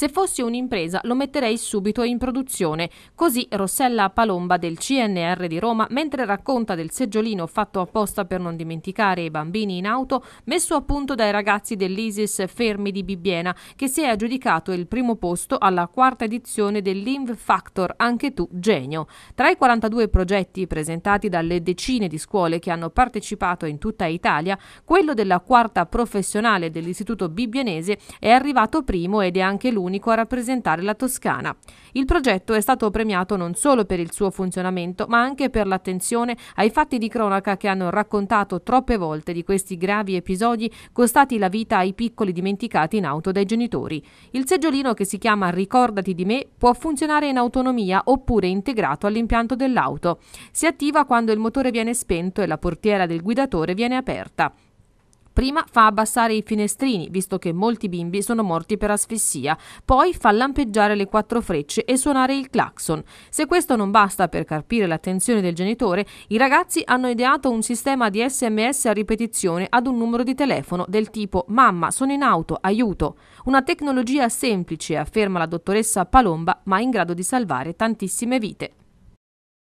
Se fossi un'impresa lo metterei subito in produzione. Così Rossella Palomba del CNR di Roma, mentre racconta del seggiolino fatto apposta per non dimenticare i bambini in auto, messo a punto dai ragazzi dell'ISIS fermi di Bibbiena, che si è aggiudicato il primo posto alla quarta edizione dell'Inv Factor Anche tu genio. Tra i 42 progetti presentati dalle decine di scuole che hanno partecipato in tutta Italia, quello della quarta professionale dell'Istituto Bibbienese è arrivato primo ed è anche l'unico unico a rappresentare la Toscana. Il progetto è stato premiato non solo per il suo funzionamento, ma anche per l'attenzione ai fatti di cronaca che hanno raccontato troppe volte di questi gravi episodi costati la vita ai piccoli dimenticati in auto dai genitori. Il seggiolino che si chiama Ricordati di me può funzionare in autonomia oppure integrato all'impianto dell'auto. Si attiva quando il motore viene spento e la portiera del guidatore viene aperta. Prima fa abbassare i finestrini, visto che molti bimbi sono morti per asfissia, poi fa lampeggiare le quattro frecce e suonare il clacson. Se questo non basta per carpire l'attenzione del genitore, i ragazzi hanno ideato un sistema di sms a ripetizione ad un numero di telefono del tipo Mamma, sono in auto, aiuto. Una tecnologia semplice, afferma la dottoressa Palomba, ma in grado di salvare tantissime vite.